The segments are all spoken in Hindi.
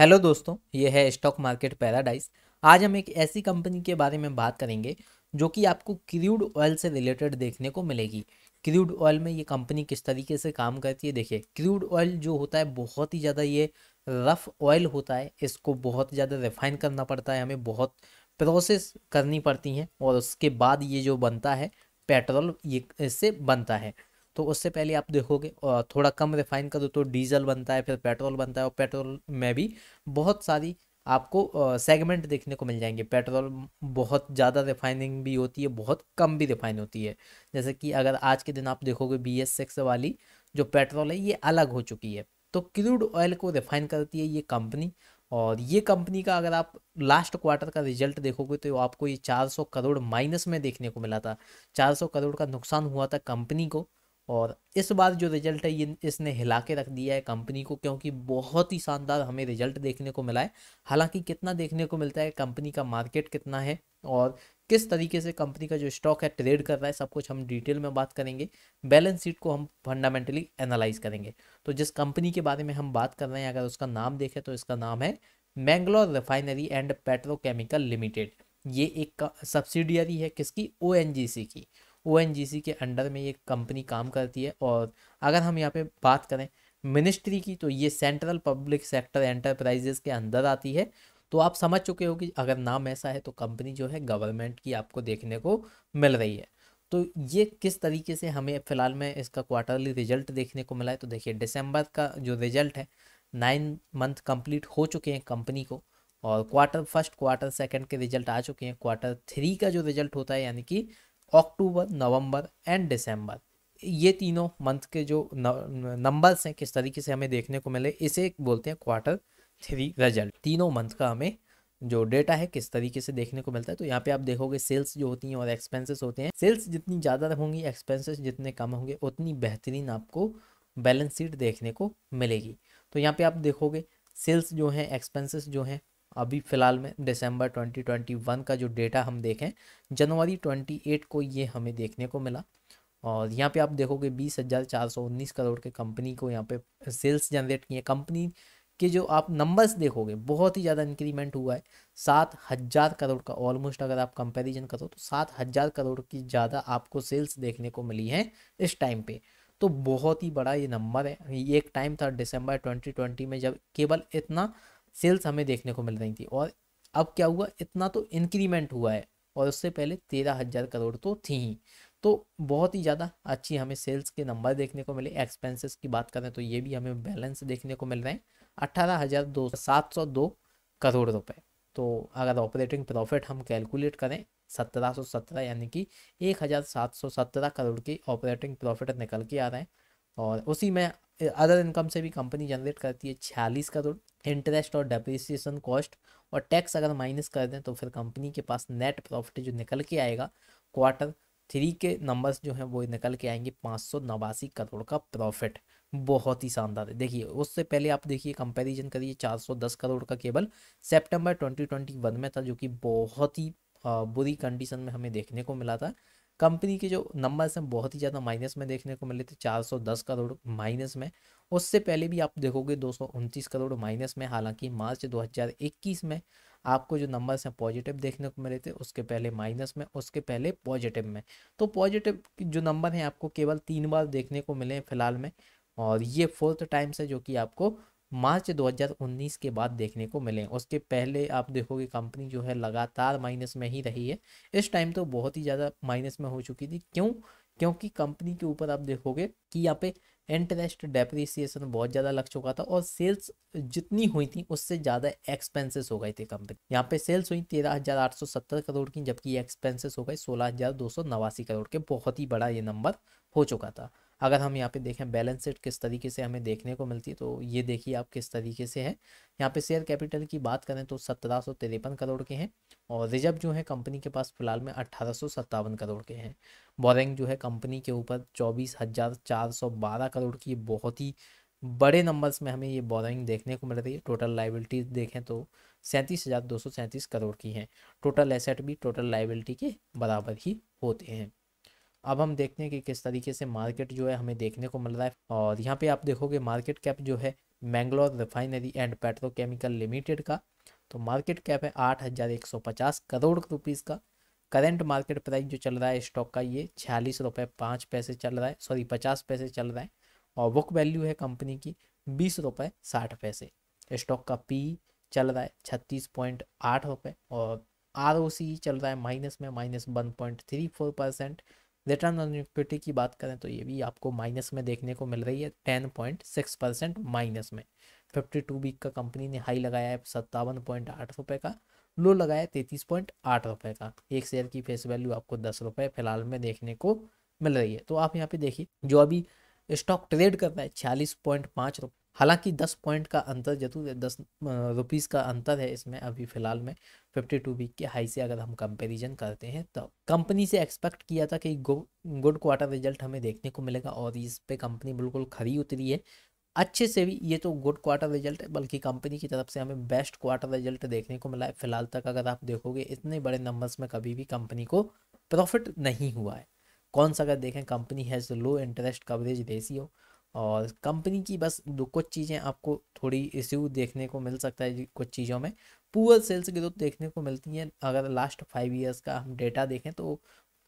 हेलो दोस्तों ये है स्टॉक मार्केट पैराडाइज आज हम एक ऐसी कंपनी के बारे में बात करेंगे जो कि आपको क्रूड ऑयल से रिलेटेड देखने को मिलेगी क्रूड ऑयल में ये कंपनी किस तरीके से काम करती है देखिए क्रूड ऑयल जो होता है बहुत ही ज़्यादा ये रफ़ ऑयल होता है इसको बहुत ज़्यादा रिफाइन करना पड़ता है हमें बहुत प्रोसेस करनी पड़ती हैं और उसके बाद ये जो बनता है पेट्रोल ये इससे बनता है तो उससे पहले आप देखोगे थोड़ा कम रिफाइन करो तो डीजल बनता है फिर पेट्रोल बनता है और पेट्रोल में भी बहुत सारी आपको सेगमेंट देखने को मिल जाएंगे पेट्रोल बहुत ज़्यादा रिफाइनिंग भी होती है बहुत कम भी रिफाइन होती है जैसे कि अगर आज के दिन आप देखोगे बी एस सिक्स वाली जो पेट्रोल है ये अलग हो चुकी है तो क्रूड ऑयल को रिफाइन करती है ये कंपनी और ये कंपनी का अगर आप लास्ट क्वार्टर का रिजल्ट देखोगे तो आपको ये 400 करोड़ माइनस में देखने को मिला था 400 करोड़ का नुकसान हुआ था कंपनी को और इस बार जो रिजल्ट है ये इसने हिला के रख दिया है कंपनी को क्योंकि बहुत ही शानदार हमें रिजल्ट देखने को मिला है हालांकि कितना देखने को मिलता है कंपनी का मार्केट कितना है और किस तरीके से कंपनी का जो स्टॉक है ट्रेड कर रहा है सब कुछ हम डिटेल में बात करेंगे बैलेंस शीट को हम फंडामेंटली एनालाइज करेंगे तो जिस कंपनी के बारे में हम बात कर रहे हैं अगर उसका नाम देखें तो इसका नाम है Mangalore refinery and petrochemical limited ये एक सब्सिडियरी है किसकी ओ की ओ के अंडर में ये कंपनी काम करती है और अगर हम यहाँ पे बात करें मिनिस्ट्री की तो ये सेंट्रल पब्लिक सेक्टर एंटरप्राइजेस के अंदर आती है तो आप समझ चुके हो कि अगर नाम ऐसा है तो कंपनी जो है गवर्नमेंट की आपको देखने को मिल रही है तो ये किस तरीके से हमें फ़िलहाल में इसका क्वार्टरली रिजल्ट देखने को मिला है तो देखिए दिसंबर का जो रिजल्ट है नाइन मंथ कंप्लीट हो चुके हैं कंपनी को और क्वार्टर फर्स्ट क्वार्टर सेकंड के रिजल्ट आ चुके हैं क्वार्टर थ्री का जो रिजल्ट होता है यानी कि अक्टूबर नवंबर एंड दिसंबर ये तीनों मंथ के जो नंबर्स हैं किस तरीके से हमें देखने को मिले इसे बोलते हैं क्वार्टर थ्री रिजल्ट तीनों मंथ का हमें जो डेटा है किस तरीके से देखने को मिलता है तो यहाँ पे आप देखोगे सेल्स जो होती हैं और एक्सपेंसेस होते हैं सेल्स जितनी ज़्यादा होंगी एक्सपेंसेस जितने कम होंगे उतनी बेहतरीन आपको बैलेंस शीट देखने को मिलेगी तो यहाँ पे आप देखोगे सेल्स जो हैं एक्सपेंसेस जो हैं अभी फ़िलहाल में दिसंबर 2021 का जो डेटा हम देखें जनवरी 28 को ये हमें देखने को मिला और यहाँ पे आप देखोगे बीस हज़ार चार सौ उन्नीस करोड़ के कंपनी को यहाँ पे सेल्स जनरेट किए कंपनी के जो आप नंबर्स देखोगे बहुत ही ज़्यादा इंक्रीमेंट हुआ है सात हज़ार करोड़ का ऑलमोस्ट अगर आप कंपेरिजन करो तो सात हज़ार करोड़ की ज़्यादा आपको सेल्स देखने को मिली है इस टाइम पे तो बहुत ही बड़ा ये नंबर है एक टाइम था दिसंबर 2020 में जब केवल इतना सेल्स हमें देखने को मिल रही थी और अब क्या हुआ इतना तो इंक्रीमेंट हुआ है और उससे पहले तेरह हज़ार करोड़ तो थी ही तो बहुत ही ज़्यादा अच्छी हमें सेल्स के नंबर देखने को मिले एक्सपेंसेस की बात करें तो ये भी हमें बैलेंस देखने को मिल रहे हैं अट्ठारह हज़ार दो सात सौ दो करोड़ रुपए तो अगर ऑपरेटिंग प्रॉफिट हम कैलकुलेट करें सत्रह सौ सत्रह यानी कि एक हज़ार सात सौ सत्रह करोड़ के ऑपरेटिंग प्रॉफिट निकल के आ रहे हैं और उसी में अदर इनकम से भी कंपनी जनरेट करती है छियालीस करोड़ इंटरेस्ट और डेप्रिसिएशन कॉस्ट और टैक्स अगर माइनस कर दें तो फिर कंपनी के पास नेट प्रॉफिट जो निकल के आएगा क्वार्टर थ्री के नंबर्स जो हैं वो निकल के आएंगे पाँच सौ नवासी करोड़ का प्रॉफिट बहुत ही शानदार है देखिए उससे पहले आप देखिए कंपैरिजन करिए चार सौ दस करोड़ का केवल सितंबर ट्वेंटी ट्वेंटी वन में था जो कि बहुत ही बुरी कंडीशन में हमें देखने को मिला था कंपनी के जो नंबर्स हैं बहुत ही ज़्यादा माइनस में देखने को मिले थे 410 करोड़ माइनस में उससे पहले भी आप देखोगे दो करोड़ माइनस में हालांकि मार्च 2021 में आपको जो नंबर्स हैं पॉजिटिव देखने को मिले थे उसके पहले माइनस में उसके पहले पॉजिटिव में तो पॉजिटिव जो नंबर हैं आपको केवल तीन बार देखने को मिले हैं फिलहाल में और ये फोर्थ टाइम्स है जो कि आपको मार्च 2019 के बाद देखने को मिले उसके पहले आप देखोगे कंपनी जो है लगातार माइनस में ही रही है इस टाइम तो बहुत ही ज़्यादा माइनस में हो चुकी थी क्यों क्योंकि कंपनी के ऊपर आप देखोगे कि यहाँ पे इंटरेस्ट डेप्रिसिएशन बहुत ज़्यादा लग चुका था और सेल्स जितनी हुई थी उससे ज़्यादा एक्सपेंसेस हो गए थे कंपनी यहाँ पे सेल्स हुई तेरह हज़ार आठ सौ सत्तर करोड़ की जबकि एक्सपेंसेस हो गए सोलह हज़ार दो सौ नवासी करोड़ के बहुत ही बड़ा ये नंबर हो चुका था अगर हम यहाँ पे देखें बैलेंस शीट किस तरीके से हमें देखने को मिलती है तो ये देखिए आप किस तरीके से है यहाँ पे शेयर कैपिटल की बात करें तो सत्रह सौ तिरपन करोड़ के हैं और रिजर्व जो है कंपनी के पास फिलहाल में अट्ठारह सौ सत्तावन करोड़ के हैं बोरिंग जो है कंपनी के ऊपर चौबीस हज़ार चार सौ बारह करोड़ की बहुत ही बड़े नंबर्स में हमें ये बोरिंग देखने को मिल रही है टोटल लाइबिलिटी देखें तो सैंतीस हज़ार दो सौ सैंतीस करोड़ की हैं टोटल एसेट भी टोटल लाइबिलिटी के बराबर ही होते हैं अब हम देखते हैं कि किस तरीके से मार्केट जो है हमें देखने को मिल रहा है और यहाँ पे आप देखोगे मार्केट कैप जो है Mangalore refinery and petrochemical limited का तो मार्केट कैप है आठ हज़ार एक सौ पचास करोड़ रुपीज़ का करंट मार्केट प्राइस जो चल रहा है स्टॉक का ये छियालीस रुपये पाँच पैसे चल रहा है सॉरी पचास पैसे चल रहा है और बुक वैल्यू है कंपनी की बीस रुपये साठ पैसे स्टॉक का पी चल रहा है छत्तीस पॉइंट आठ रुपये और आर ओ सी चल रहा है माइनस में minus one point three four percent return on equity की बात करें तो ये भी आपको माइनस में देखने को मिल रही है ten point six percent minus में फिफ्टी टू वीक का कंपनी ने हाई लगाया है सत्तावन पॉइंट आठ रुपये का लो लगाया तैंतीस पॉइंट आठ रुपये का एक शेयर की फेस वैल्यू आपको दस रुपये फिलहाल में देखने को मिल रही है तो आप यहाँ पे देखिए जो अभी स्टॉक ट्रेड कर रहा है छियालीस पॉइंट पाँच रुपये हालांकि दस पॉइंट का अंतर जतु दस रुपीज़ का अंतर है इसमें अभी फ़िलहाल में फिफ्टी टू वीक के हाई से अगर हम कंपैरिजन करते हैं तो कंपनी से एक्सपेक्ट किया था कि गुड क्वार्टर रिजल्ट हमें देखने को मिलेगा और इस पे कंपनी बिल्कुल खरी उतरी है अच्छे से भी ये तो गुड क्वार्टर रिजल्ट है बल्कि कंपनी की तरफ से हमें बेस्ट क्वार्टर रिजल्ट देखने को मिला है फिलहाल तक अगर आप देखोगे इतने बड़े नंबर्स में कभी भी कंपनी को प्रॉफिट नहीं हुआ है कौन सा अगर देखें company has low interest coverage ratio और कंपनी की बस दो कुछ चीज़ें आपको थोड़ी इश्यू देखने को मिल सकता है कुछ चीज़ों में पुअर सेल्स ग्रोथ देखने को मिलती है अगर लास्ट फाइव ईयर्स का हम डेटा देखें तो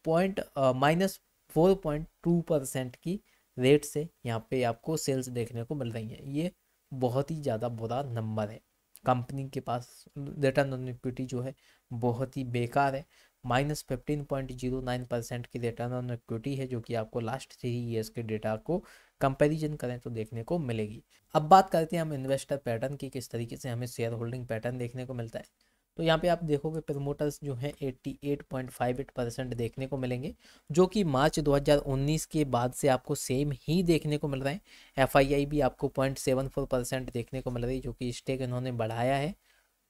point minus four point two percent की रेट से यहाँ पे आपको सेल्स देखने को मिल रही है ये बहुत ही ज़्यादा बुरा नंबर है कंपनी के पास रिटर्न ऑन इक्विटी जो है बहुत ही बेकार है minus fifteen point zero nine percent की रिटर्न ऑन इक्विटी है जो कि आपको लास्ट थ्री ईयर्स के डेटा को कंपैरिजन करें तो देखने को मिलेगी अब बात करते हैं हम इन्वेस्टर पैटर्न की किस तरीके से हमें शेयर होल्डिंग पैटर्न देखने को मिलता है तो यहाँ पे आप देखोगे प्रमोटर्स जो हैं 88.58 परसेंट देखने को मिलेंगे जो कि मार्च 2019 के बाद से आपको सेम ही देखने को मिल रहा है एफआईआई भी आपको 0.74 परसेंट देखने को मिल रही है जो कि स्टेक इन्होंने बढ़ाया है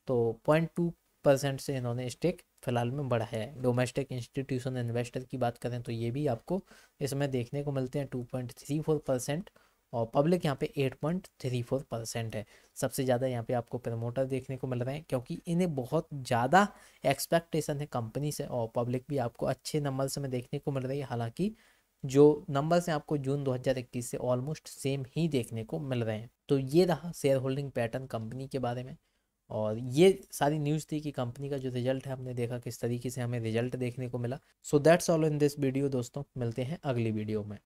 तो 0.2 परसेंट से इन्होंने स्टेक फिलहाल में बढ़ा है डोमेस्टिक इंस्टीट्यूशन इन्वेस्टर की बात करें तो ये भी आपको इसमें देखने को मिलते हैं two point three four percent और पब्लिक यहाँ पे eight point three four percent है सबसे ज़्यादा यहाँ पे आपको प्रमोटर देखने को मिल रहे हैं क्योंकि इन्हें बहुत ज़्यादा एक्सपेक्टेशन है कंपनी से और पब्लिक भी आपको अच्छे नंबर में देखने को मिल रही है हालाँकि जो नंबर्स हैं आपको जून 2021 से ऑलमोस्ट सेम ही देखने को मिल रहे हैं तो ये रहा शेयर होल्डिंग पैटर्न कंपनी के बारे में और ये सारी न्यूज़ थी कि कंपनी का जो रिजल्ट है हमने देखा किस तरीके से हमें रिजल्ट देखने को मिला so that's all in this video दोस्तों मिलते हैं अगली वीडियो में